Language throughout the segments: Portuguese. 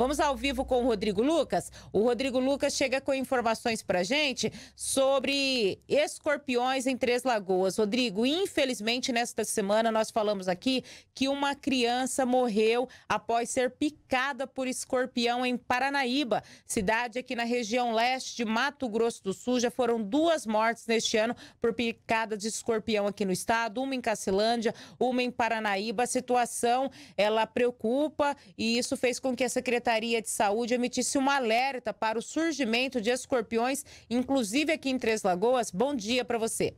Vamos ao vivo com o Rodrigo Lucas. O Rodrigo Lucas chega com informações para gente sobre escorpiões em Três Lagoas. Rodrigo, infelizmente nesta semana nós falamos aqui que uma criança morreu após ser picada por escorpião em Paranaíba, cidade aqui na região leste de Mato Grosso do Sul. Já foram duas mortes neste ano por picada de escorpião aqui no estado, uma em Cacilândia, uma em Paranaíba. A situação ela preocupa e isso fez com que a secretaria Secretaria de Saúde emitisse um alerta para o surgimento de escorpiões, inclusive aqui em Três Lagoas. Bom dia para você.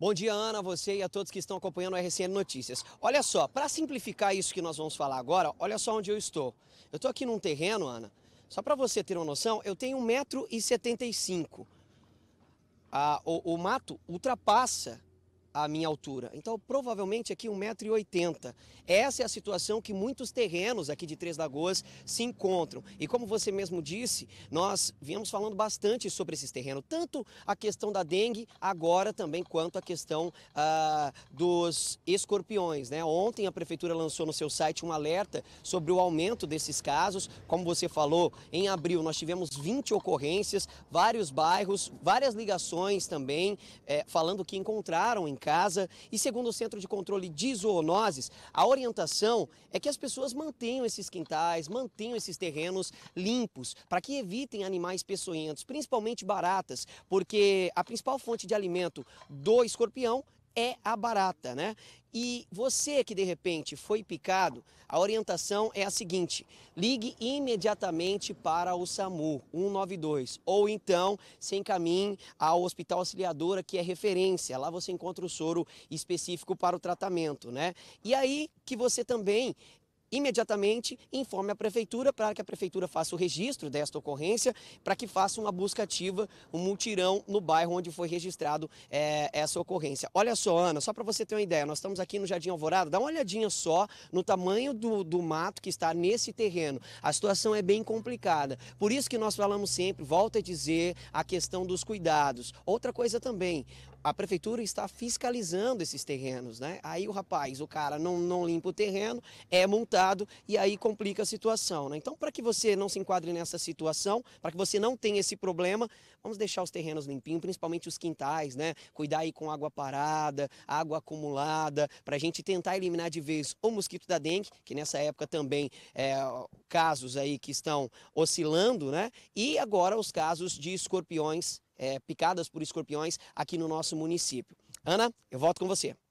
Bom dia, Ana, você e a todos que estão acompanhando o RCN Notícias. Olha só, para simplificar isso que nós vamos falar agora, olha só onde eu estou. Eu estou aqui num terreno, Ana, só para você ter uma noção, eu tenho 1,75m. Ah, o, o mato ultrapassa a minha altura. Então, provavelmente aqui 1,80m. Essa é a situação que muitos terrenos aqui de Três Lagoas se encontram. E como você mesmo disse, nós viemos falando bastante sobre esses terrenos, tanto a questão da dengue, agora também quanto a questão ah, dos escorpiões. Né? Ontem a prefeitura lançou no seu site um alerta sobre o aumento desses casos. Como você falou, em abril nós tivemos 20 ocorrências, vários bairros, várias ligações também, eh, falando que encontraram em casa. E segundo o Centro de Controle de Zoonoses, a orientação é que as pessoas mantenham esses quintais, mantenham esses terrenos limpos, para que evitem animais peçonhentos, principalmente baratas, porque a principal fonte de alimento do escorpião é a barata, né? E você que de repente foi picado, a orientação é a seguinte: ligue imediatamente para o SAMU 192 ou então se encaminhe ao Hospital Auxiliadora, que é referência. Lá você encontra o soro específico para o tratamento, né? E aí que você também imediatamente informe a prefeitura para que a prefeitura faça o registro desta ocorrência, para que faça uma busca ativa, um multirão no bairro onde foi registrado é, essa ocorrência. Olha só, Ana, só para você ter uma ideia, nós estamos aqui no Jardim Alvorada, dá uma olhadinha só no tamanho do, do mato que está nesse terreno. A situação é bem complicada. Por isso que nós falamos sempre, volta a dizer, a questão dos cuidados. Outra coisa também, a prefeitura está fiscalizando esses terrenos, né? Aí o rapaz, o cara não, não limpa o terreno, é multado cuidado e aí complica a situação. Né? Então, para que você não se enquadre nessa situação, para que você não tenha esse problema, vamos deixar os terrenos limpinhos, principalmente os quintais, né? Cuidar aí com água parada, água acumulada, para a gente tentar eliminar de vez o mosquito da dengue, que nessa época também é, casos aí que estão oscilando, né? E agora os casos de escorpiões, é, picadas por escorpiões aqui no nosso município. Ana, eu volto com você.